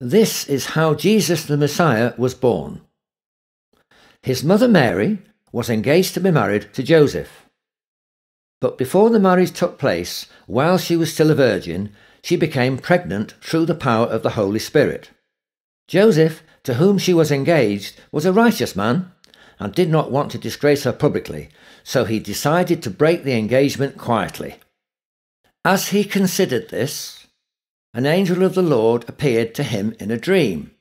This is how Jesus the Messiah was born. His mother Mary was engaged to be married to Joseph. But before the marriage took place, while she was still a virgin, she became pregnant through the power of the Holy Spirit. Joseph, to whom she was engaged, was a righteous man and did not want to disgrace her publicly, so he decided to break the engagement quietly. As he considered this, an angel of the Lord appeared to him in a dream.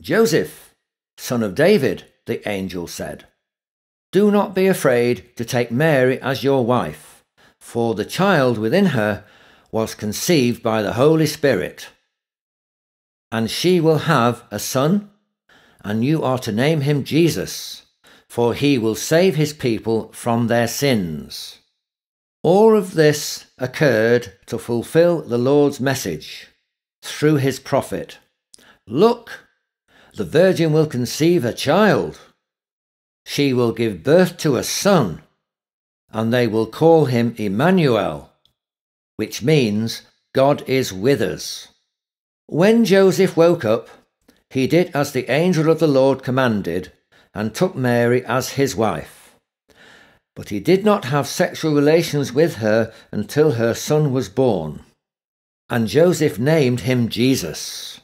Joseph, son of David, the angel said, do not be afraid to take Mary as your wife, for the child within her was conceived by the Holy Spirit. And she will have a son, and you are to name him Jesus, for he will save his people from their sins. All of this occurred to fulfill the Lord's message through his prophet Look, the virgin will conceive a child. She will give birth to a son, and they will call him Emmanuel, which means God is with us. When Joseph woke up, he did as the angel of the Lord commanded and took Mary as his wife but he did not have sexual relations with her until her son was born. And Joseph named him Jesus.